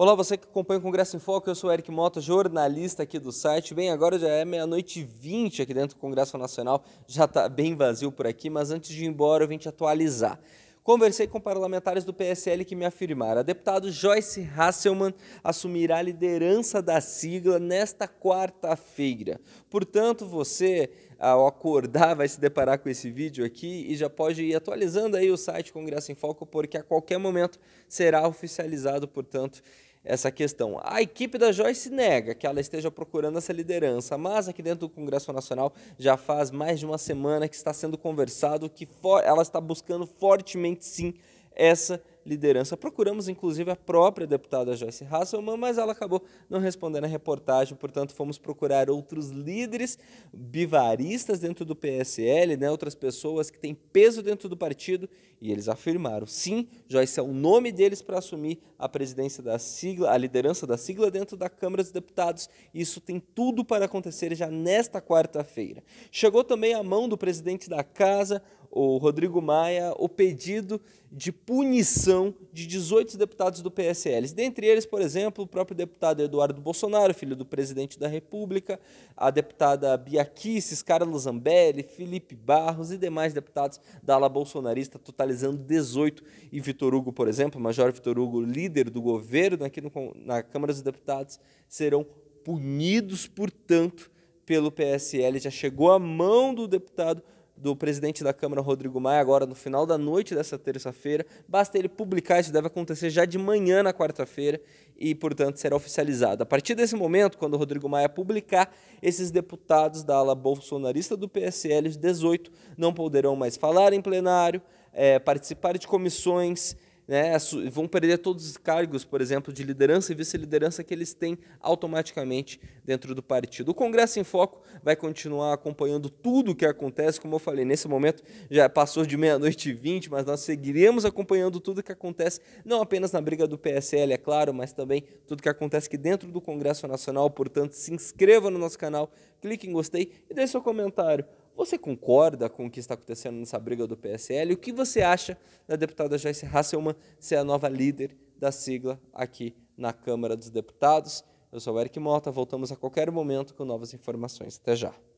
Olá, você que acompanha o Congresso em Foco, eu sou Eric Mota, jornalista aqui do site. Bem, agora já é meia-noite e 20 aqui dentro do Congresso Nacional, já está bem vazio por aqui, mas antes de ir embora eu vim te atualizar. Conversei com parlamentares do PSL que me afirmaram. A deputada Joyce Hasselman assumirá a liderança da sigla nesta quarta-feira. Portanto, você, ao acordar, vai se deparar com esse vídeo aqui e já pode ir atualizando aí o site Congresso em Foco, porque a qualquer momento será oficializado, portanto, essa questão. A equipe da Joyce nega que ela esteja procurando essa liderança, mas aqui dentro do Congresso Nacional já faz mais de uma semana que está sendo conversado que ela está buscando fortemente sim essa liderança. Procuramos, inclusive, a própria deputada Joyce Hasselman, mas ela acabou não respondendo a reportagem, portanto, fomos procurar outros líderes bivaristas dentro do PSL, né, outras pessoas que têm peso dentro do partido, e eles afirmaram, sim, Joyce é o nome deles para assumir a presidência da sigla, a liderança da sigla dentro da Câmara dos Deputados, isso tem tudo para acontecer já nesta quarta-feira. Chegou também a mão do presidente da casa, o Rodrigo Maia, o pedido de punição de 18 deputados do PSL. Dentre eles, por exemplo, o próprio deputado Eduardo Bolsonaro, filho do presidente da República, a deputada Bia Kicis, Carlos Zambelli, Felipe Barros e demais deputados da ala bolsonarista, totalizando 18. E Vitor Hugo, por exemplo, Major Vitor Hugo, líder do governo aqui no, na Câmara dos Deputados, serão punidos, portanto, pelo PSL. Já chegou à mão do deputado do presidente da Câmara, Rodrigo Maia, agora no final da noite dessa terça-feira. Basta ele publicar, isso deve acontecer já de manhã na quarta-feira e, portanto, será oficializado. A partir desse momento, quando o Rodrigo Maia publicar, esses deputados da ala bolsonarista do PSL, os 18, não poderão mais falar em plenário, é, participar de comissões né, vão perder todos os cargos, por exemplo, de liderança e vice-liderança que eles têm automaticamente dentro do partido. O Congresso em Foco vai continuar acompanhando tudo o que acontece, como eu falei, nesse momento já passou de meia-noite e vinte, mas nós seguiremos acompanhando tudo o que acontece, não apenas na briga do PSL, é claro, mas também tudo o que acontece aqui dentro do Congresso Nacional. Portanto, se inscreva no nosso canal, clique em gostei e deixe seu comentário. Você concorda com o que está acontecendo nessa briga do PSL? O que você acha da deputada Joyce Hasselman ser a nova líder da sigla aqui na Câmara dos Deputados? Eu sou o Eric Mota, voltamos a qualquer momento com novas informações. Até já.